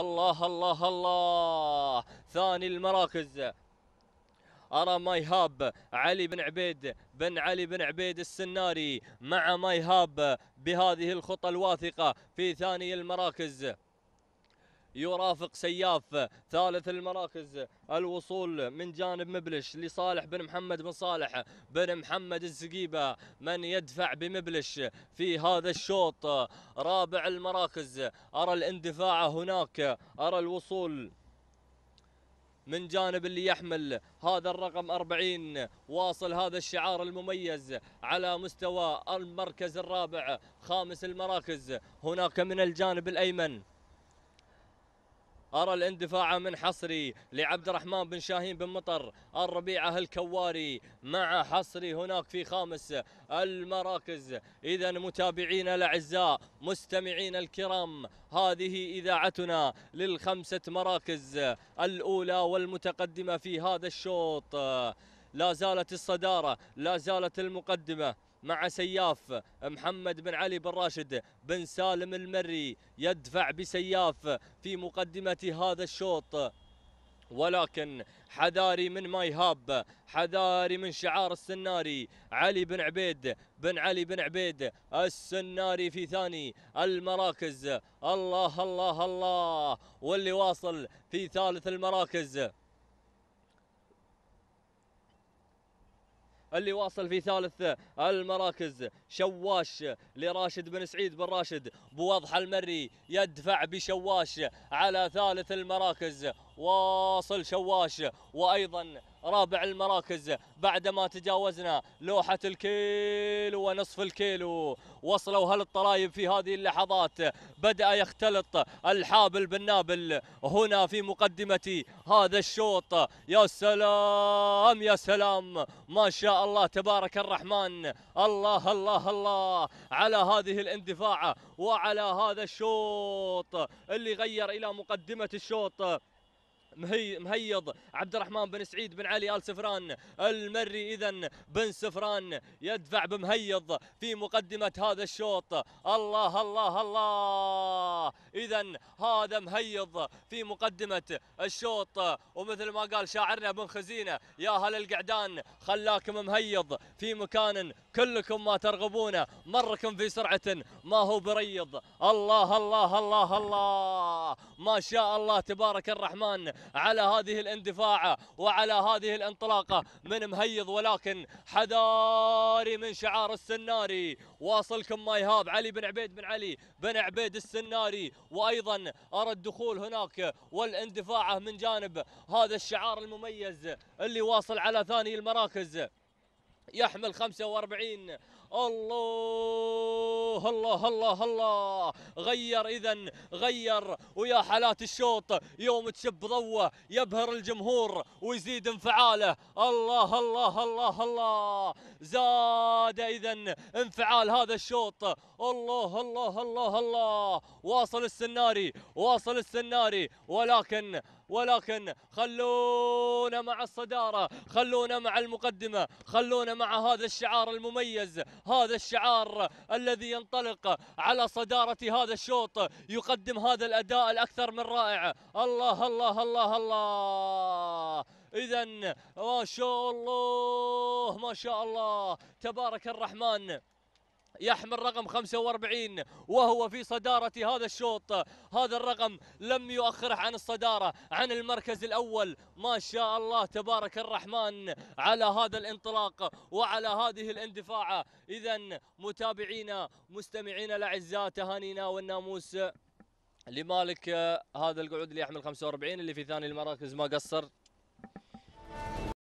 الله الله الله ثاني المراكز أرى مايهاب علي بن عبيد بن علي بن عبيد السناري مع مايهاب بهذه الخطى الواثقة في ثاني المراكز يرافق سياف ثالث المراكز الوصول من جانب مبلش لصالح بن محمد بن صالح بن محمد الزقيبة من يدفع بمبلش في هذا الشوط رابع المراكز أرى الاندفاع هناك أرى الوصول من جانب اللي يحمل هذا الرقم 40 واصل هذا الشعار المميز على مستوى المركز الرابع خامس المراكز هناك من الجانب الأيمن أرى الاندفاع من حصري لعبد الرحمن بن شاهين بن مطر الربيعة الكواري مع حصري هناك في خامس المراكز إذا متابعينا الأعزاء مستمعينا الكرام هذه إذاعتنا للخمسة مراكز الأولى والمتقدمة في هذا الشوط لا زالت الصدارة لا زالت المقدمة مع سياف محمد بن علي بن راشد بن سالم المري يدفع بسياف في مقدمة هذا الشوط ولكن حذاري من ما يهاب حذاري من شعار السناري علي بن عبيد بن علي بن عبيد السناري في ثاني المراكز الله الله الله واللي واصل في ثالث المراكز اللي واصل في ثالث المراكز شواش لراشد بن سعيد بن راشد بوضح المري يدفع بشواش على ثالث المراكز واصل شواش وأيضا رابع المراكز بعدما تجاوزنا لوحة الكيلو ونصف الكيلو وصلوا الطرايب في هذه اللحظات بدأ يختلط الحابل بالنابل هنا في مقدمة هذا الشوط يا سلام يا سلام ما شاء الله تبارك الرحمن الله الله الله على هذه الاندفاعة وعلى هذا الشوط اللي غير إلى مقدمة الشوط مهي مهيض عبد الرحمن بن سعيد بن علي ال سفران المري اذا بن سفران يدفع بمهيض في مقدمه هذا الشوط الله الله الله اذا هذا مهيض في مقدمه الشوط ومثل ما قال شاعرنا بن خزينه يا هل القعدان خلاكم مهيض في مكان كلكم ما ترغبونه مركم في سرعه ما هو بريض الله الله الله الله, الله ما شاء الله تبارك الرحمن على هذه الاندفاعة وعلى هذه الانطلاقة من مهيض ولكن حذاري من شعار السناري واصلكم ما يهاب علي بن عبيد بن علي بن عبيد السناري وأيضا أرى الدخول هناك والاندفاعة من جانب هذا الشعار المميز اللي واصل على ثاني المراكز يحمل 45 الله الله الله الله غير اذا غير ويا حالات الشوط يوم تشب ضوه يبهر الجمهور ويزيد انفعاله الله الله الله الله زاد اذا انفعال هذا الشوط الله الله الله الله واصل السناري واصل السناري ولكن ولكن خلونا مع الصداره خلونا مع المقدمه خلونا مع هذا الشعار المميز هذا الشعار الذي ينطلق على صدارة هذا الشوط يقدم هذا الأداء الأكثر من رائع الله الله الله الله إذا ما شاء الله ما شاء الله تبارك الرحمن يحمل رقم 45 وهو في صدارة هذا الشوط هذا الرقم لم يؤخره عن الصدارة عن المركز الأول ما شاء الله تبارك الرحمن على هذا الانطلاق وعلى هذه الاندفاعة إذا متابعينا مستمعينا الأعزاء تهانينا والناموس لمالك آه، هذا القعود اللي يحمل 45 اللي في ثاني المراكز ما قصر